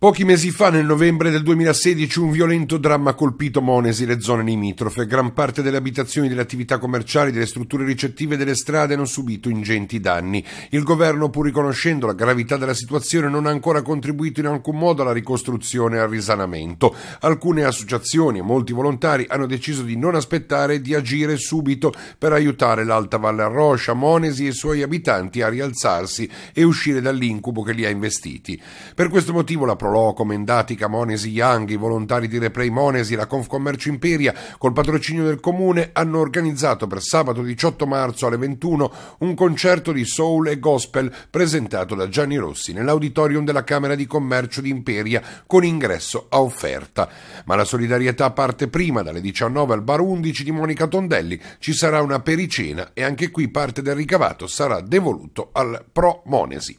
Pochi mesi fa, nel novembre del 2016, un violento dramma ha colpito Monesi e le zone limitrofe. Gran parte delle abitazioni, delle attività commerciali, delle strutture ricettive e delle strade hanno subito ingenti danni. Il governo, pur riconoscendo la gravità della situazione, non ha ancora contribuito in alcun modo alla ricostruzione e al risanamento. Alcune associazioni e molti volontari hanno deciso di non aspettare e di agire subito per aiutare l'Alta Valle Arroscia, Monesi e i suoi abitanti a rialzarsi e uscire dall'incubo che li ha investiti. Per questo motivo la Proloco, Comendati, Camonesi, Young, i volontari di Replay Monesi, la Confcommercio Imperia, col patrocinio del comune, hanno organizzato per sabato 18 marzo alle 21 un concerto di soul e gospel presentato da Gianni Rossi nell'auditorium della Camera di Commercio di Imperia con ingresso a offerta. Ma la solidarietà parte prima, dalle 19 al bar 11 di Monica Tondelli ci sarà una pericena e anche qui parte del ricavato sarà devoluto al Pro Monesi.